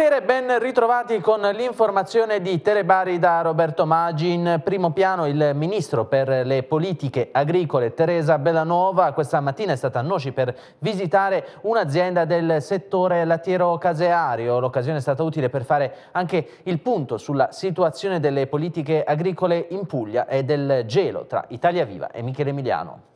Buonasera e ben ritrovati con l'informazione di Telebari da Roberto Maggi. In primo piano il ministro per le politiche agricole Teresa Bellanova questa mattina è stata a Noci per visitare un'azienda del settore lattiero caseario. L'occasione è stata utile per fare anche il punto sulla situazione delle politiche agricole in Puglia e del gelo tra Italia Viva e Michele Emiliano.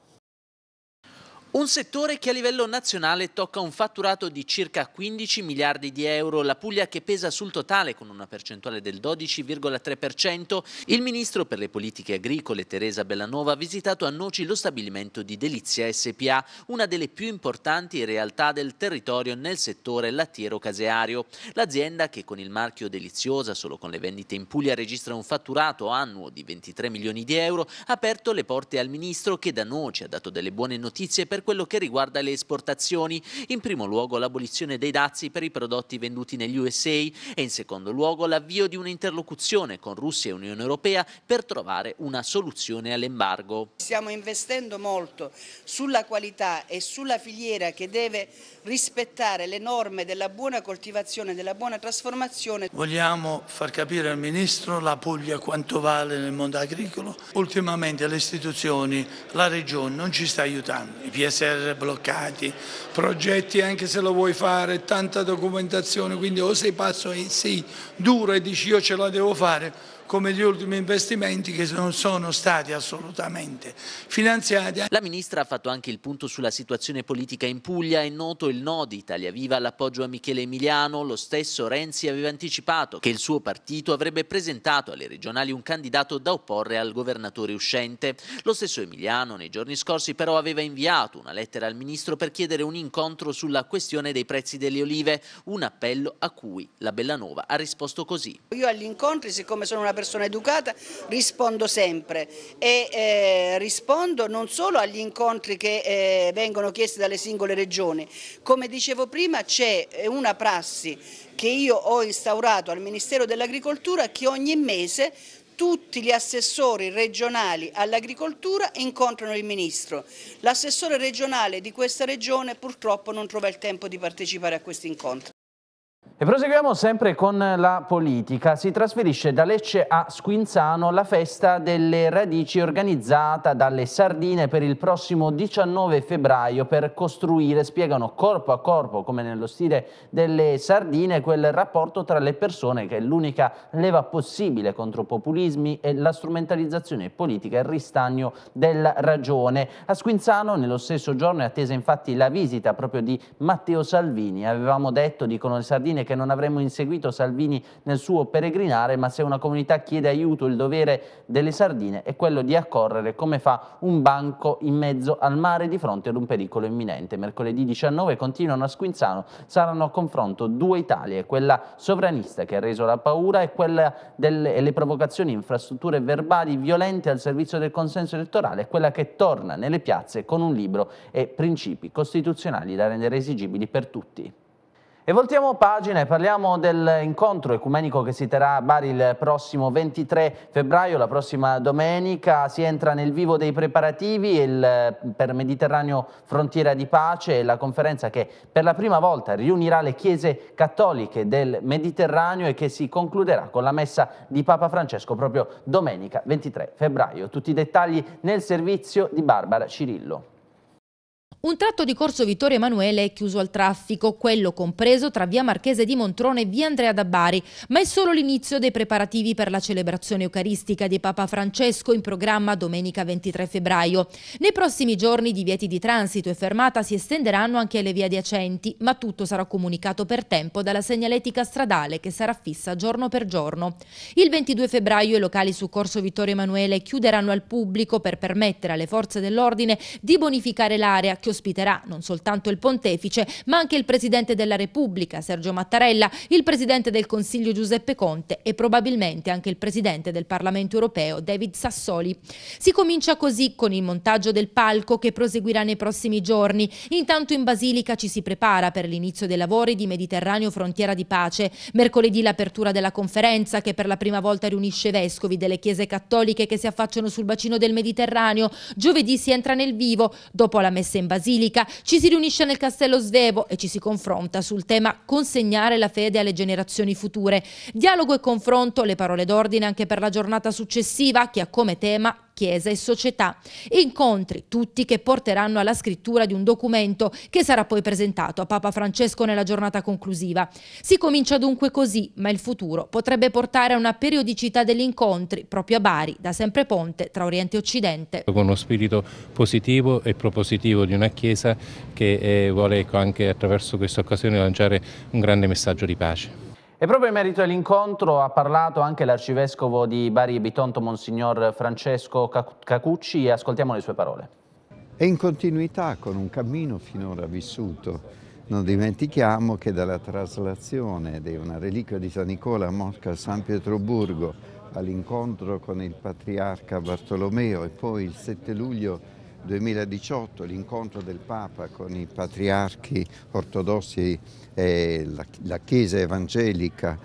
Un settore che a livello nazionale tocca un fatturato di circa 15 miliardi di euro, la Puglia che pesa sul totale con una percentuale del 12,3%. Il ministro per le politiche agricole Teresa Bellanova ha visitato a Noci lo stabilimento di Delizia SPA, una delle più importanti realtà del territorio nel settore lattiero-caseario. L'azienda che con il marchio Deliziosa, solo con le vendite in Puglia, registra un fatturato annuo di 23 milioni di euro, ha aperto le porte al ministro che da Noci ha dato delle buone notizie per quello che riguarda le esportazioni, in primo luogo l'abolizione dei dazi per i prodotti venduti negli USA e in secondo luogo l'avvio di un'interlocuzione con Russia e Unione Europea per trovare una soluzione all'embargo. Stiamo investendo molto sulla qualità e sulla filiera che deve rispettare le norme della buona coltivazione, e della buona trasformazione. Vogliamo far capire al Ministro la Puglia quanto vale nel mondo agricolo. Ultimamente le istituzioni, la Regione non ci sta aiutando. I PS essere bloccati, progetti anche se lo vuoi fare, tanta documentazione, quindi o sei pazzo e sei duro e dici io ce la devo fare come gli ultimi investimenti che non sono stati assolutamente finanziati. La ministra ha fatto anche il punto sulla situazione politica in Puglia, è noto il no di Italia Viva all'appoggio a Michele Emiliano, lo stesso Renzi aveva anticipato che il suo partito avrebbe presentato alle regionali un candidato da opporre al governatore uscente. Lo stesso Emiliano nei giorni scorsi però aveva inviato una lettera al ministro per chiedere un incontro sulla questione dei prezzi delle olive, un appello a cui la Bellanova ha risposto così. Io agli incontri, siccome sono una persona educata rispondo sempre e eh, rispondo non solo agli incontri che eh, vengono chiesti dalle singole regioni, come dicevo prima c'è eh, una prassi che io ho instaurato al Ministero dell'Agricoltura che ogni mese tutti gli assessori regionali all'agricoltura incontrano il Ministro. L'assessore regionale di questa regione purtroppo non trova il tempo di partecipare a questi incontri. E proseguiamo sempre con la politica. Si trasferisce da Lecce a Squinzano la festa delle radici organizzata dalle Sardine per il prossimo 19 febbraio per costruire, spiegano corpo a corpo, come nello stile delle Sardine, quel rapporto tra le persone che è l'unica leva possibile contro populismi e la strumentalizzazione politica e il ristagno della ragione. A Squinzano nello stesso giorno è attesa infatti la visita proprio di Matteo Salvini. Avevamo detto, dicono le Sardine, linee che non avremmo inseguito Salvini nel suo peregrinare, ma se una comunità chiede aiuto il dovere delle sardine è quello di accorrere come fa un banco in mezzo al mare di fronte ad un pericolo imminente. Mercoledì 19 continuano a Squinzano, saranno a confronto due Italie, quella sovranista che ha reso la paura e quella delle provocazioni, infrastrutture verbali violente al servizio del consenso elettorale, quella che torna nelle piazze con un libro e principi costituzionali da rendere esigibili per tutti. E voltiamo pagina e parliamo dell'incontro ecumenico che si terrà a Bari il prossimo 23 febbraio, la prossima domenica. Si entra nel vivo dei preparativi il, eh, per Mediterraneo Frontiera di Pace, la conferenza che per la prima volta riunirà le chiese cattoliche del Mediterraneo e che si concluderà con la messa di Papa Francesco proprio domenica 23 febbraio. Tutti i dettagli nel servizio di Barbara Cirillo. Un tratto di corso Vittorio Emanuele è chiuso al traffico, quello compreso tra via Marchese di Montrone e via Andrea Dabbari, ma è solo l'inizio dei preparativi per la celebrazione eucaristica di Papa Francesco in programma domenica 23 febbraio. Nei prossimi giorni i divieti di transito e fermata si estenderanno anche alle vie adiacenti, ma tutto sarà comunicato per tempo dalla segnaletica stradale che sarà fissa giorno per giorno. Il 22 febbraio i locali su corso Vittorio Emanuele chiuderanno al pubblico per permettere alle forze dell'ordine di bonificare l'area che ospiterà non soltanto il pontefice, ma anche il presidente della Repubblica Sergio Mattarella, il presidente del Consiglio Giuseppe Conte e probabilmente anche il presidente del Parlamento europeo David Sassoli. Si comincia così con il montaggio del palco che proseguirà nei prossimi giorni. Intanto in Basilica ci si prepara per l'inizio dei lavori di Mediterraneo Frontiera di Pace. Mercoledì l'apertura della conferenza che per la prima volta riunisce vescovi delle chiese cattoliche che si affacciano sul bacino del Mediterraneo. Giovedì si entra nel vivo. Dopo la messa in Basilica Basilica, ci si riunisce nel Castello Svevo e ci si confronta sul tema consegnare la fede alle generazioni future. Dialogo e confronto, le parole d'ordine anche per la giornata successiva che ha come tema Chiesa e società. Incontri tutti che porteranno alla scrittura di un documento che sarà poi presentato a Papa Francesco nella giornata conclusiva. Si comincia dunque così, ma il futuro potrebbe portare a una periodicità degli incontri proprio a Bari, da sempre ponte tra Oriente e Occidente. Con uno spirito positivo e propositivo di una Chiesa che eh, vuole anche attraverso questa occasione lanciare un grande messaggio di pace. E proprio in merito all'incontro ha parlato anche l'arcivescovo di Bari e Bitonto, Monsignor Francesco Cacucci, e ascoltiamo le sue parole. È in continuità con un cammino finora vissuto. Non dimentichiamo che dalla traslazione di una reliquia di San Nicola a Mosca a San Pietroburgo all'incontro con il patriarca Bartolomeo e poi il 7 luglio 2018 l'incontro del Papa con i patriarchi ortodossi e la, Chiesa evangelica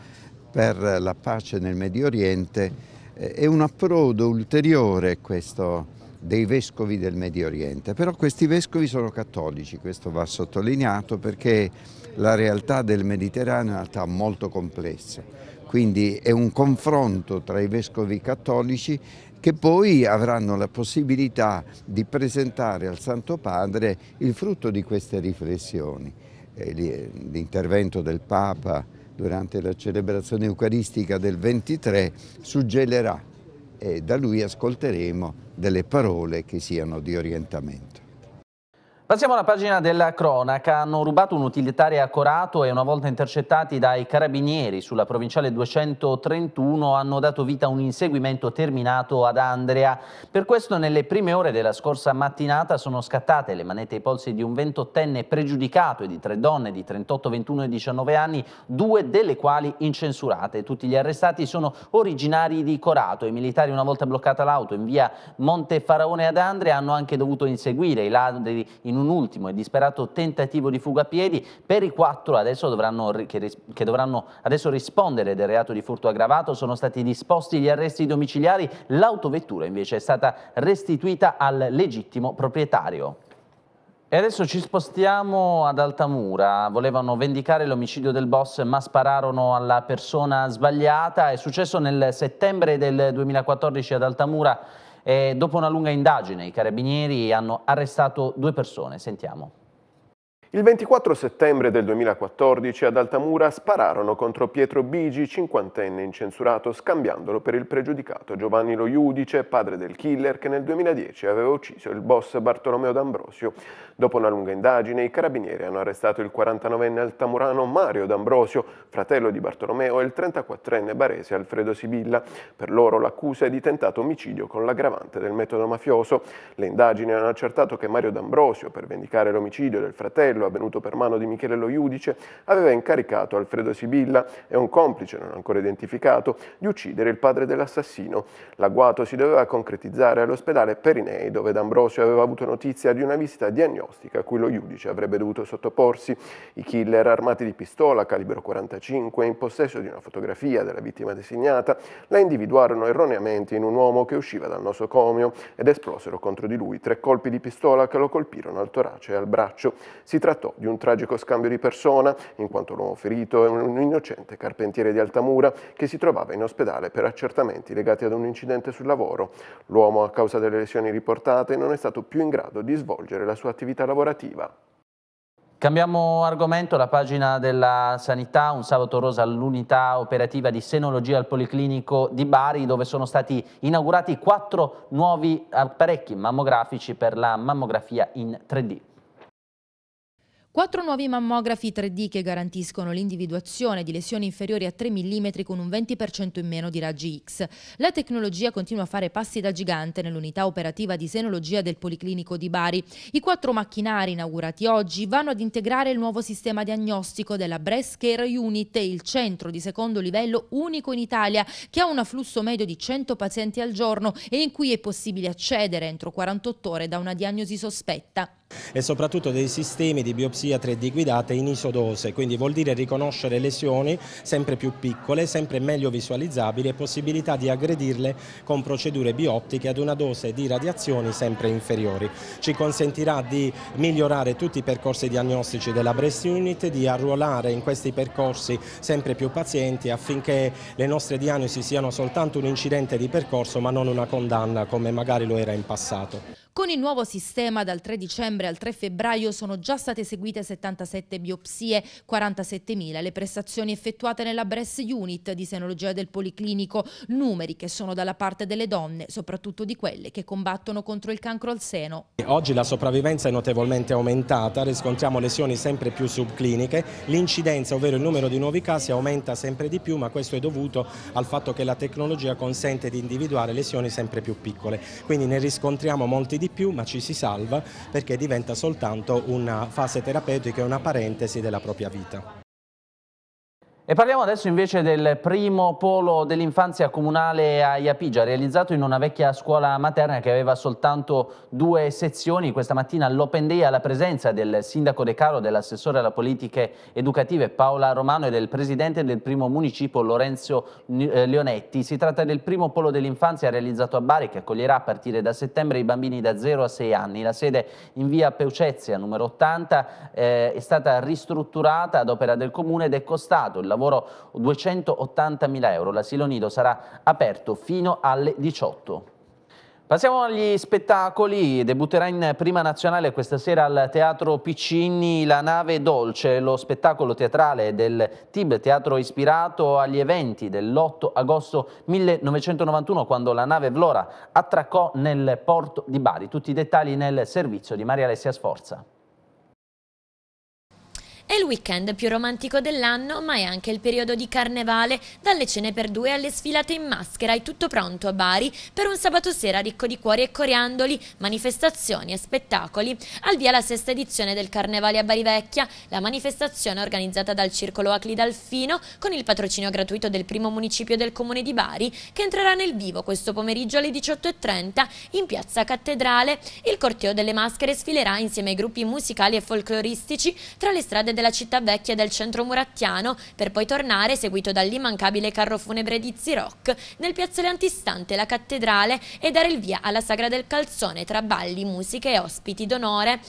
per la pace nel Medio Oriente eh, è un approdo ulteriore questo dei vescovi del Medio Oriente, però questi vescovi sono cattolici, questo va sottolineato perché la realtà del Mediterraneo è una realtà molto complessa, quindi è un confronto tra i vescovi cattolici che poi avranno la possibilità di presentare al Santo Padre il frutto di queste riflessioni. Eh, eh, l'intervento del Papa durante la celebrazione eucaristica del 23 suggellerà e da lui ascolteremo delle parole che siano di orientamento. Passiamo alla pagina della cronaca. Hanno rubato un utilitario a Corato e una volta intercettati dai carabinieri sulla provinciale 231 hanno dato vita a un inseguimento terminato ad Andrea. Per questo nelle prime ore della scorsa mattinata sono scattate le manette ai polsi di un ventottenne pregiudicato e di tre donne di 38, 21 e 19 anni, due delle quali incensurate. Tutti gli arrestati sono originari di Corato. I militari una volta bloccata l'auto in via Monte Faraone ad Andrea hanno anche dovuto inseguire i ladri in un ultimo e disperato tentativo di fuga a piedi. Per i quattro adesso dovranno, che, che dovranno adesso rispondere del reato di furto aggravato sono stati disposti gli arresti domiciliari, l'autovettura invece è stata restituita al legittimo proprietario. E adesso ci spostiamo ad Altamura. Volevano vendicare l'omicidio del boss ma spararono alla persona sbagliata. È successo nel settembre del 2014 ad Altamura e dopo una lunga indagine i carabinieri hanno arrestato due persone, sentiamo. Il 24 settembre del 2014 ad Altamura spararono contro Pietro Bigi, cinquantenne incensurato, scambiandolo per il pregiudicato Giovanni Lo Iudice, padre del killer che nel 2010 aveva ucciso il boss Bartolomeo D'Ambrosio. Dopo una lunga indagine, i carabinieri hanno arrestato il 49enne altamurano Mario D'Ambrosio, fratello di Bartolomeo, e il 34enne barese Alfredo Sibilla. Per loro l'accusa è di tentato omicidio con l'aggravante del metodo mafioso. Le indagini hanno accertato che Mario D'Ambrosio, per vendicare l'omicidio del fratello, Maranello, avvenuto per mano di Michele Lo Iudice, aveva incaricato Alfredo Sibilla e un complice, non ancora identificato, di uccidere il padre dell'assassino. L'agguato si doveva concretizzare all'ospedale Perinei, dove D'Ambrosio aveva avuto notizia di una visita diagnostica a cui Lo Iudice avrebbe dovuto sottoporsi. I killer armati di pistola calibro 45, in possesso di una fotografia della vittima designata, la individuarono erroneamente in un uomo che usciva dal nosocomio ed esplosero contro di lui tre colpi di pistola che lo colpirono al torace e al braccio. Si trattò di un tragico scambio di persona, in quanto l'uomo ferito è un innocente carpentiere di Altamura che si trovava in ospedale per accertamenti legati ad un incidente sul lavoro. L'uomo, a causa delle lesioni riportate, non è stato più in grado di svolgere la sua attività lavorativa. Cambiamo argomento, la pagina della sanità, un sabato rosa all'unità operativa di senologia al Policlinico di Bari dove sono stati inaugurati quattro nuovi apparecchi mammografici per la mammografia in 3D. Quattro nuovi mammografi 3D che garantiscono l'individuazione di lesioni inferiori a 3 mm con un 20% in meno di raggi X. La tecnologia continua a fare passi da gigante nell'unità operativa di senologia del Policlinico di Bari. I quattro macchinari inaugurati oggi vanno ad integrare il nuovo sistema diagnostico della Breast Care Unit, il centro di secondo livello unico in Italia, che ha un afflusso medio di 100 pazienti al giorno e in cui è possibile accedere entro 48 ore da una diagnosi sospetta e soprattutto dei sistemi di biopsia 3D guidate in isodose, quindi vuol dire riconoscere lesioni sempre più piccole, sempre meglio visualizzabili e possibilità di aggredirle con procedure bioptiche ad una dose di radiazioni sempre inferiori. Ci consentirà di migliorare tutti i percorsi diagnostici della Breast Unit, di arruolare in questi percorsi sempre più pazienti affinché le nostre diagnosi siano soltanto un incidente di percorso ma non una condanna come magari lo era in passato. Con il nuovo sistema dal 3 dicembre dicembre al 3 febbraio sono già state eseguite 77 biopsie, 47.000 le prestazioni effettuate nella Breast Unit di senologia del Policlinico, numeri che sono dalla parte delle donne, soprattutto di quelle che combattono contro il cancro al seno. Oggi la sopravvivenza è notevolmente aumentata, riscontriamo lesioni sempre più subcliniche, l'incidenza, ovvero il numero di nuovi casi, aumenta sempre di più, ma questo è dovuto al fatto che la tecnologia consente di individuare lesioni sempre più piccole. Quindi ne riscontriamo molti di più, ma ci si salva perché diventa diventa soltanto una fase terapeutica e una parentesi della propria vita. E parliamo adesso invece del primo polo dell'infanzia comunale a Iapigia, realizzato in una vecchia scuola materna che aveva soltanto due sezioni. Questa mattina all'Open Day alla presenza del sindaco De Caro, dell'assessore alla politiche educative Paola Romano e del presidente del primo municipio Lorenzo eh, Leonetti. Si tratta del primo polo dell'infanzia realizzato a Bari che accoglierà a partire da settembre i bambini da 0 a 6 anni. La sede in via Peucezia numero 80 eh, è stata ristrutturata ad opera del comune ed è costato il lavoro lavoro 280.000 euro. L'asilo nido sarà aperto fino alle 18. Passiamo agli spettacoli, debutterà in prima nazionale questa sera al Teatro Piccini La Nave Dolce, lo spettacolo teatrale del TIB, teatro ispirato agli eventi dell'8 agosto 1991 quando la nave Vlora attraccò nel porto di Bari. Tutti i dettagli nel servizio di Maria Alessia Sforza il weekend più romantico dell'anno, ma è anche il periodo di carnevale, dalle cene per due alle sfilate in maschera e tutto pronto a Bari per un sabato sera ricco di cuori e coriandoli, manifestazioni e spettacoli. Al via la sesta edizione del Carnevale a Bari Vecchia, la manifestazione organizzata dal Circolo Acli Dalfino con il patrocinio gratuito del primo municipio del comune di Bari, che entrerà nel vivo questo pomeriggio alle 18.30 in piazza Cattedrale. Il corteo delle maschere sfilerà insieme ai gruppi musicali e folcloristici tra le strade della della città vecchia del centro murattiano per poi tornare, seguito dall'immancabile carro funebre di Ziroc, nel piazzale antistante la cattedrale e dare il via alla Sagra del Calzone tra balli, musiche e ospiti d'onore.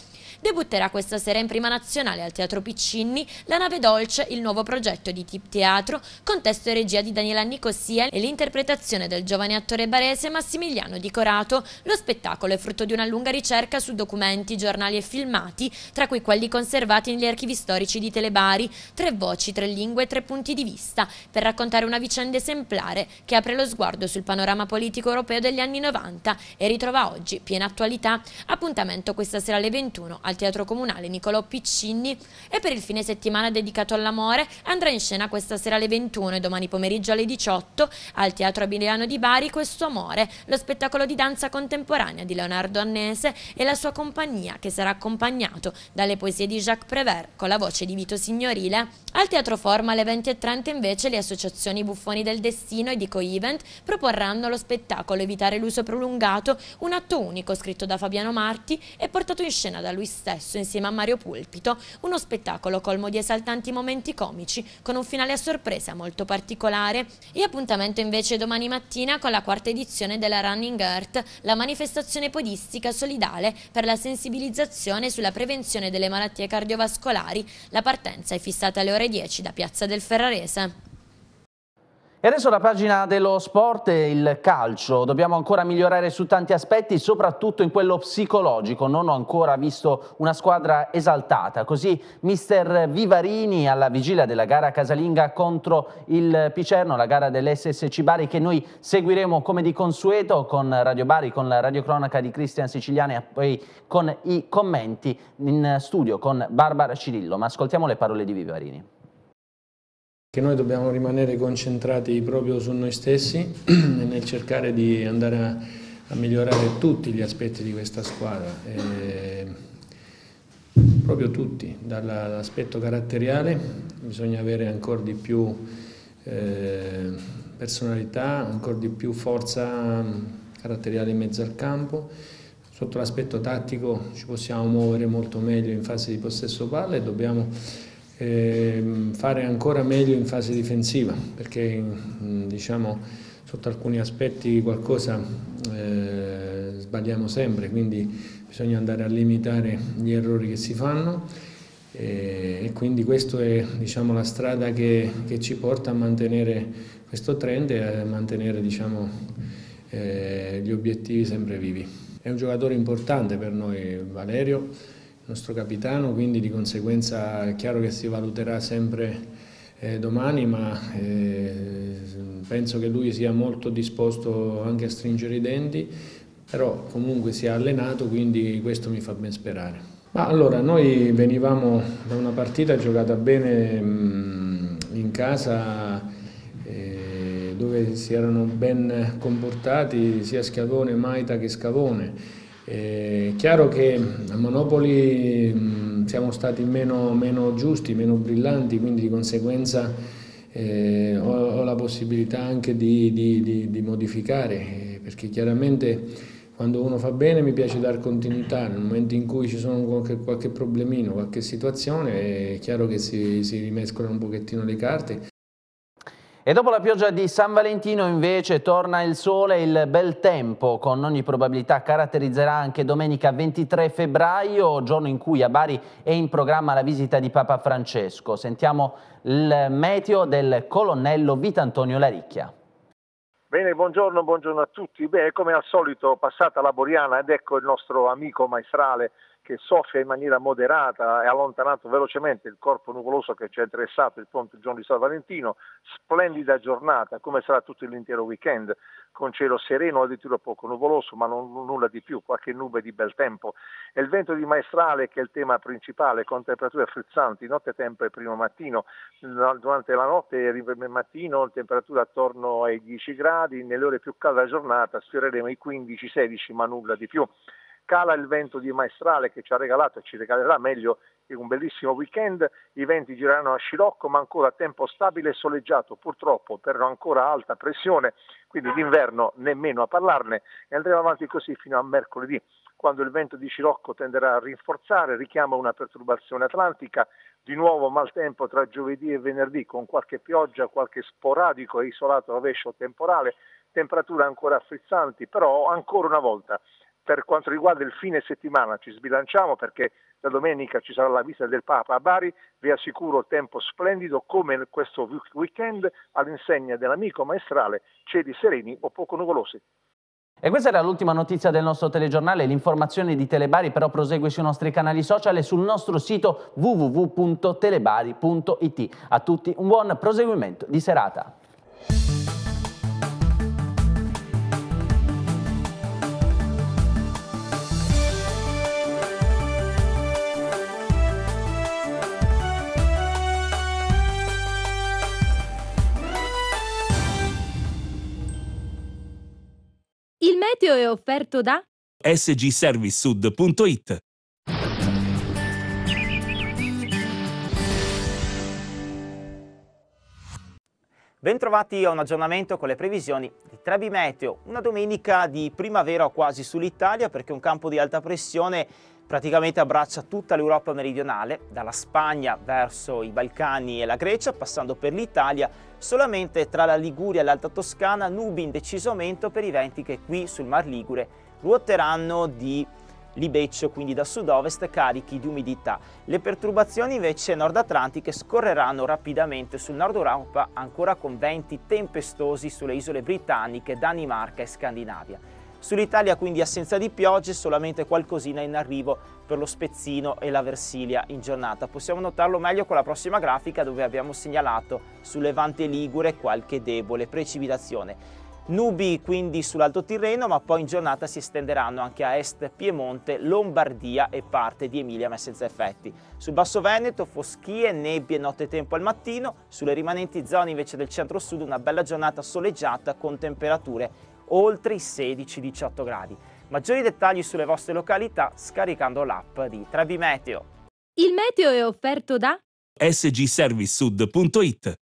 Debutterà questa sera in prima nazionale al Teatro Piccinni La nave dolce, il nuovo progetto di Tip Teatro, con testo e regia di Daniela Nicosia e l'interpretazione del giovane attore barese Massimiliano Di Corato. Lo spettacolo è frutto di una lunga ricerca su documenti, giornali e filmati, tra cui quelli conservati negli archivi storici storici di Telebari, tre voci, tre lingue, tre punti di vista, per raccontare una vicenda esemplare che apre lo sguardo sul panorama politico europeo degli anni 90 e ritrova oggi piena attualità. Appuntamento questa sera alle 21 al Teatro Comunale Niccolò Piccinni e per il fine settimana dedicato all'amore andrà in scena questa sera alle 21 e domani pomeriggio alle 18 al Teatro Abiliano di Bari Questo Amore, lo spettacolo di danza contemporanea di Leonardo Annese e la sua compagnia che sarà accompagnato dalle poesie di Jacques Prévert con la voce voce di Vito Signorile, al Teatro Forma alle 20.30 invece le associazioni Buffoni del Destino e di Coevent proporranno lo spettacolo Evitare l'uso prolungato, un atto unico scritto da Fabiano Marti e portato in scena da lui stesso insieme a Mario Pulpito, uno spettacolo colmo di esaltanti momenti comici, con un finale a sorpresa molto particolare e appuntamento invece domani mattina con la quarta edizione della Running Earth, la manifestazione podistica solidale per la sensibilizzazione sulla prevenzione delle malattie cardiovascolari la partenza è fissata alle ore 10 da Piazza del Ferrarese. E adesso la pagina dello sport e il calcio. Dobbiamo ancora migliorare su tanti aspetti, soprattutto in quello psicologico. Non ho ancora visto una squadra esaltata. Così mister Vivarini alla vigilia della gara casalinga contro il Picerno, la gara dell'SSC Bari che noi seguiremo come di consueto con Radio Bari, con la radiocronaca di Cristian Siciliani e poi con i commenti in studio con Barbara Cirillo. Ma ascoltiamo le parole di Vivarini che noi dobbiamo rimanere concentrati proprio su noi stessi nel cercare di andare a, a, migliorare tutti gli aspetti di questa squadra, e proprio tutti, dall'aspetto caratteriale, bisogna avere ancora di più eh, personalità, ancora di più forza mm, caratteriale in mezzo al campo, sotto l'aspetto tattico ci possiamo muovere molto meglio in fase di possesso palla e dobbiamo Ehm, fare ancora meglio in fase difensiva perché mm, diciamo, sotto alcuni aspetti qualcosa eh, sbagliamo sempre quindi bisogna andare a limitare gli errori che si fanno e, eh, e quindi questa è diciamo, la strada che, che, ci porta a mantenere questo trend e a mantenere diciamo, eh, gli obiettivi sempre vivi. È un giocatore importante per noi Valerio nostro capitano, quindi di conseguenza è chiaro che si valuterà sempre eh, domani, ma eh, penso che lui sia molto disposto anche a stringere i denti, però comunque si è allenato, quindi questo mi fa ben sperare. Ma allora, noi venivamo da una partita giocata bene mh, mm, in casa eh, dove si erano ben comportati sia Schiavone, Maita che Scavone è chiaro che a Monopoli siamo stati meno, meno, giusti, meno brillanti, quindi di conseguenza eh, ho, ho, la possibilità anche di, di, di, di modificare, eh, perché chiaramente quando uno fa bene mi piace dar continuità, nel momento in cui ci sono qualche, qualche problemino, qualche situazione, è chiaro che si, si rimescolano un pochettino le carte. E dopo la pioggia di San Valentino invece torna il sole e il bel tempo, con ogni probabilità caratterizzerà anche domenica 23 febbraio, giorno in cui a Bari è in programma la visita di Papa Francesco. Sentiamo il meteo del colonnello Vitantonio Laricchia. Bene, buongiorno, buongiorno a tutti. Beh, come al solito passata la Boriana ed ecco il nostro amico maestrale che soffia in maniera moderata e allontanato velocemente il corpo nuvoloso che ci ha interessato il ponte giorno di San Valentino, splendida giornata come sarà tutto l'intero weekend, con cielo sereno, addirittura poco nuvoloso, ma non, nulla di più, qualche nube di bel tempo. E il vento di maestrale che è il tema principale, con temperature frizzanti, notte tempo e primo mattino, durante la notte e mattino temperatura attorno ai 10 gradi, nelle ore più calde della giornata sfioreremo i 15-16, ma nulla di più scala il vento di Maestrale che ci ha regalato e ci regalerà meglio un bellissimo weekend, i venti gireranno a scirocco ma ancora a tempo stabile e soleggiato purtroppo per ancora alta pressione, quindi d'inverno nemmeno a parlarne e andremo avanti così fino a mercoledì quando il vento di Scirocco tenderà a rinforzare, richiama una perturbazione atlantica, di nuovo maltempo tra giovedì e venerdì con qualche pioggia, qualche sporadico e isolato rovescio temporale, temperature ancora frizzanti, però ancora una volta per quanto riguarda il fine settimana ci sbilanciamo perché la domenica ci sarà la visita del Papa a Bari, vi assicuro tempo splendido come questo weekend all'insegna dell'amico maestrale Cedi sereni o poco nuvolosi. E questa era l'ultima notizia del nostro telegiornale, l'informazione di Telebari però prosegue sui nostri canali social e sul nostro sito www.telebari.it. A tutti un buon proseguimento di serata. meteo è offerto da sgservicesud.it Bentrovati a un aggiornamento con le previsioni di Trebi Meteo, una domenica di primavera quasi sull'Italia perché un campo di alta pressione praticamente abbraccia tutta l'Europa meridionale, dalla Spagna verso i Balcani e la Grecia, passando per l'Italia, solamente tra la Liguria e l'Alta Toscana nubi in deciso aumento per i venti che qui sul Mar Ligure ruoteranno di libeccio, quindi da sud-ovest, carichi di umidità. Le perturbazioni invece nord-atlantiche scorreranno rapidamente sul nord Europa, ancora con venti tempestosi sulle isole britanniche, Danimarca e Scandinavia. Sull'Italia quindi assenza di piogge, solamente qualcosina in arrivo per lo Spezzino e la Versilia in giornata. Possiamo notarlo meglio con la prossima grafica dove abbiamo segnalato sulle vante Ligure qualche debole precipitazione. Nubi quindi sull'Alto Tirreno, ma poi in giornata si estenderanno anche a est Piemonte, Lombardia e parte di Emilia, ma senza effetti. Sul Basso Veneto, foschie, nebbie, notte e tempo al mattino. Sulle rimanenti zone invece del centro-sud, una bella giornata soleggiata con temperature oltre i 16-18 gradi. Maggiori dettagli sulle vostre località scaricando l'app di Trebimeteo. Il meteo è offerto da sgservicesud.it